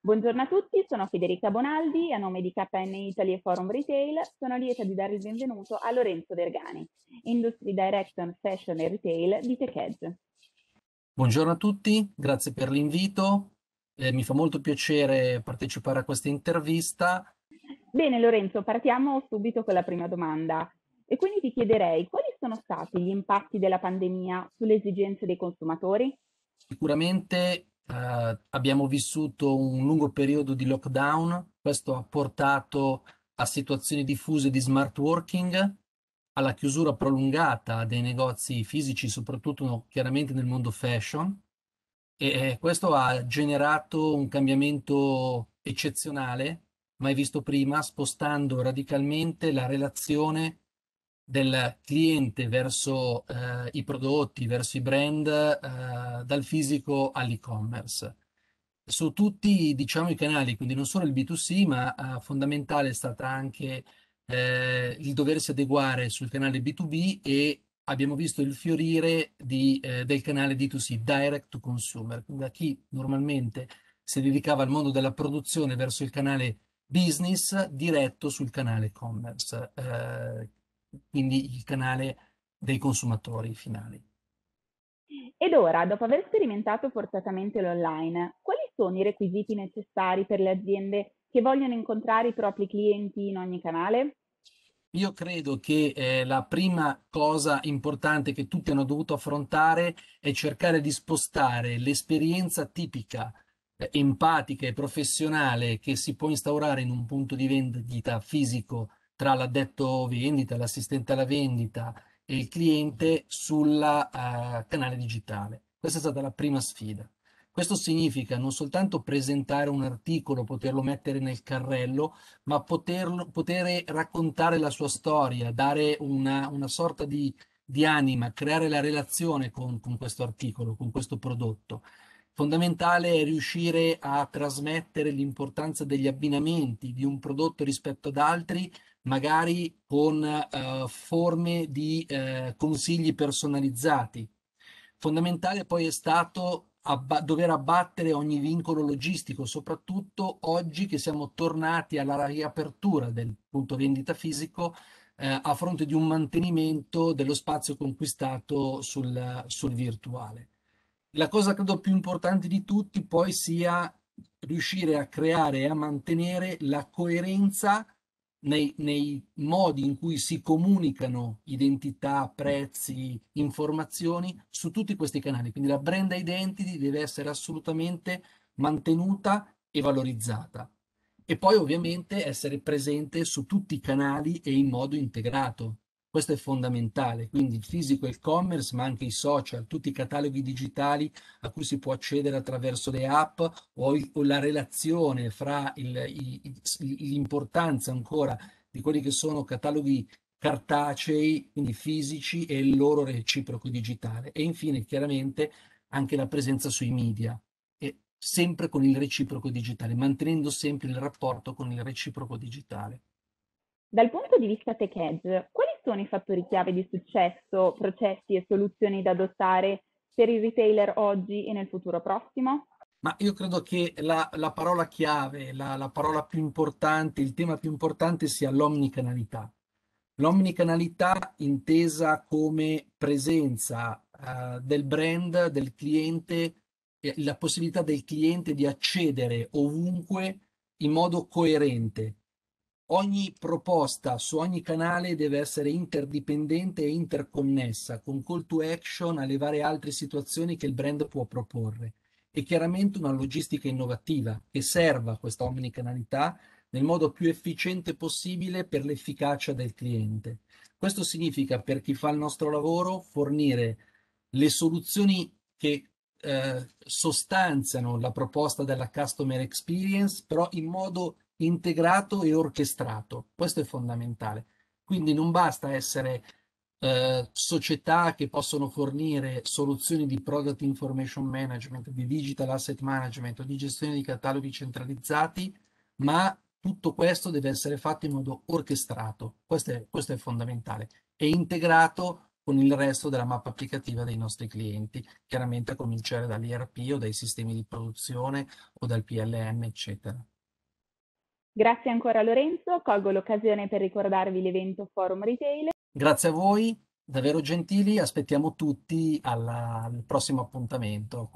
Buongiorno a tutti, sono Federica Bonaldi, a nome di KN Italy e Forum Retail sono lieta di dare il benvenuto a Lorenzo Vergani, Industry Director Fashion e Retail di TechEdge. Buongiorno a tutti, grazie per l'invito. Eh, mi fa molto piacere partecipare a questa intervista. Bene Lorenzo, partiamo subito con la prima domanda. E quindi ti chiederei quali sono stati gli impatti della pandemia sulle esigenze dei consumatori? Sicuramente eh, abbiamo vissuto un lungo periodo di lockdown, questo ha portato a situazioni diffuse di smart working alla chiusura prolungata dei negozi fisici, soprattutto chiaramente nel mondo fashion, e eh, questo ha generato un cambiamento eccezionale, mai visto prima, spostando radicalmente la relazione del cliente verso eh, i prodotti, verso i brand, eh, dal fisico all'e-commerce. Su tutti diciamo, i canali, quindi non solo il B2C, ma eh, fondamentale è stata anche eh, il doversi adeguare sul canale B2B e abbiamo visto il fiorire di, eh, del canale D2C, direct to consumer, quindi da chi normalmente si dedicava al mondo della produzione verso il canale business diretto sul canale commerce, eh, quindi il canale dei consumatori finali. Ed ora, dopo aver sperimentato forzatamente l'online, quali sono i requisiti necessari per le aziende che vogliono incontrare i propri clienti in ogni canale? Io credo che eh, la prima cosa importante che tutti hanno dovuto affrontare è cercare di spostare l'esperienza tipica, eh, empatica e professionale che si può instaurare in un punto di vendita fisico tra l'addetto vendita, l'assistente alla vendita e il cliente sul uh, eh, canale digitale. Questa è stata la prima sfida. Questo significa non soltanto presentare un articolo, poterlo mettere nel carrello, ma poterlo, poter raccontare la sua storia, dare una, una sorta di, di, anima, creare la relazione con, con questo articolo, con questo prodotto. Fondamentale è riuscire a trasmettere l'importanza degli abbinamenti di un prodotto rispetto ad altri, magari con uh, forme di uh, consigli personalizzati. Fondamentale poi è stato abba- dover abbattere ogni vincolo logistico, soprattutto oggi che siamo tornati alla riapertura del punto vendita fisico eh, a fronte di un mantenimento dello spazio conquistato sul, sul virtuale. La cosa credo più importante di tutti poi sia riuscire a creare e a mantenere la coerenza nei, nei modi in cui si comunicano identità, prezzi, informazioni su tutti questi canali. Quindi la brand identity deve essere assolutamente mantenuta e valorizzata. E poi ovviamente essere presente su tutti i canali e in modo integrato. Questo è fondamentale, quindi il fisico e il commerce, ma anche i social, tutti i cataloghi digitali a cui si può accedere attraverso le app o, il, o la relazione fra l'importanza ancora di quelli che sono cataloghi cartacei, quindi fisici, e il loro reciproco digitale. E infine, chiaramente, anche la presenza sui media, e sempre con il reciproco digitale, mantenendo sempre il rapporto con il reciproco digitale. Dal punto di vista tech edge, quali sono i fattori chiave di successo, processi e soluzioni da adottare per il retailer oggi e nel futuro prossimo? Ma io credo che la, la parola chiave, la, la, parola più importante, il tema più importante sia l'omnicanalità. L'omnicanalità intesa come presenza uh, del brand, del cliente, la possibilità del cliente di accedere ovunque in modo coerente ogni proposta su ogni canale deve essere interdipendente e interconnessa, con call to action alle varie altre situazioni che il brand può proporre. E chiaramente una logistica innovativa che serva questa omnicanalità nel modo più efficiente possibile per l'efficacia del cliente. Questo significa per chi fa il nostro lavoro fornire le soluzioni che eh, sostanziano la proposta della customer experience, però in modo integrato e orchestrato. Questo è fondamentale. Quindi non basta essere eh, società che possono fornire soluzioni di product information management, di digital asset management di gestione di cataloghi centralizzati, ma tutto questo deve essere fatto in modo orchestrato. Questo è, questo è fondamentale. E integrato con il resto della mappa applicativa dei nostri clienti, chiaramente a cominciare dall'IRP o dai sistemi di produzione o dal PLM, eccetera. Grazie ancora Lorenzo, colgo l'occasione per ricordarvi l'evento Forum Retail. Grazie a voi, davvero gentili, aspettiamo tutti alla, al prossimo appuntamento.